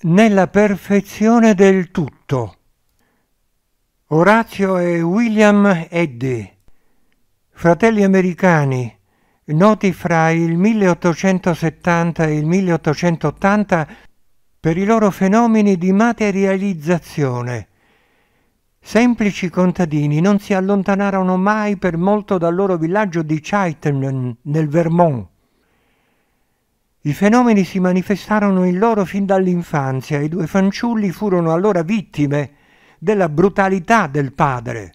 nella perfezione del tutto. Orazio e William Eddy, fratelli americani, noti fra il 1870 e il 1880 per i loro fenomeni di materializzazione. Semplici contadini non si allontanarono mai per molto dal loro villaggio di Chittenden, nel Vermont. I fenomeni si manifestarono in loro fin dall'infanzia. I due fanciulli furono allora vittime della brutalità del padre,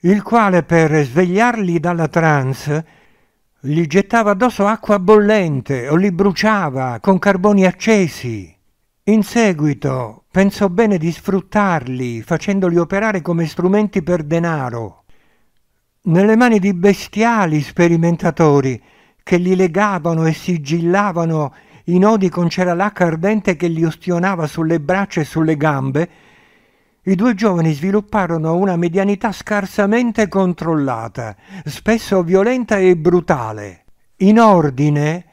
il quale per svegliarli dalla trance gli gettava addosso acqua bollente o li bruciava con carboni accesi. In seguito pensò bene di sfruttarli facendoli operare come strumenti per denaro. Nelle mani di bestiali sperimentatori che li legavano e sigillavano i nodi con ceralacca ardente che li ustionava sulle braccia e sulle gambe, i due giovani svilupparono una medianità scarsamente controllata, spesso violenta e brutale, in ordine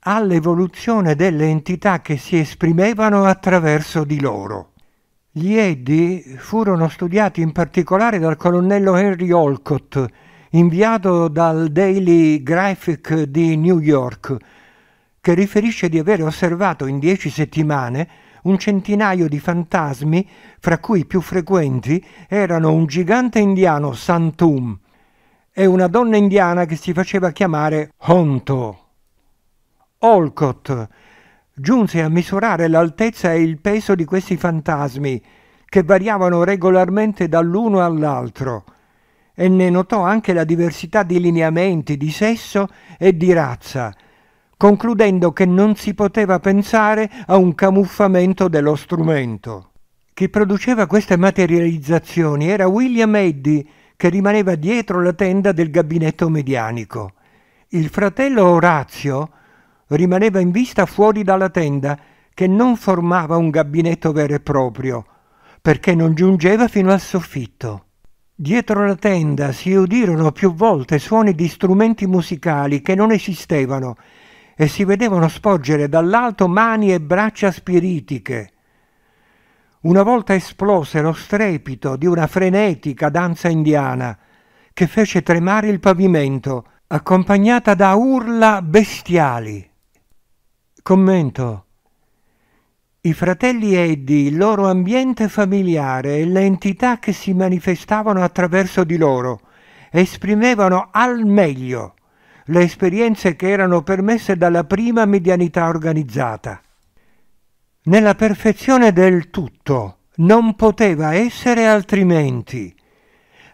all'evoluzione delle entità che si esprimevano attraverso di loro. Gli Eddy furono studiati in particolare dal colonnello Henry Olcott, inviato dal Daily Graphic di New York, che riferisce di aver osservato in dieci settimane un centinaio di fantasmi, fra cui i più frequenti erano un gigante indiano Santum e una donna indiana che si faceva chiamare Honto. Olcott giunse a misurare l'altezza e il peso di questi fantasmi, che variavano regolarmente dall'uno all'altro, e ne notò anche la diversità di lineamenti, di sesso e di razza, concludendo che non si poteva pensare a un camuffamento dello strumento. Chi produceva queste materializzazioni era William Eddy, che rimaneva dietro la tenda del gabinetto medianico. Il fratello Orazio rimaneva in vista fuori dalla tenda, che non formava un gabinetto vero e proprio, perché non giungeva fino al soffitto. Dietro la tenda si udirono più volte suoni di strumenti musicali che non esistevano e si vedevano sporgere dall'alto mani e braccia spiritiche. Una volta esplose lo strepito di una frenetica danza indiana che fece tremare il pavimento, accompagnata da urla bestiali. Commento. I fratelli Eddy, il loro ambiente familiare e le entità che si manifestavano attraverso di loro esprimevano al meglio le esperienze che erano permesse dalla prima medianità organizzata. Nella perfezione del tutto non poteva essere altrimenti.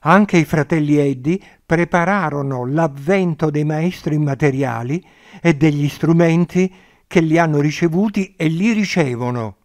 Anche i fratelli Eddy prepararono l'avvento dei maestri immateriali e degli strumenti che li hanno ricevuti e li ricevono.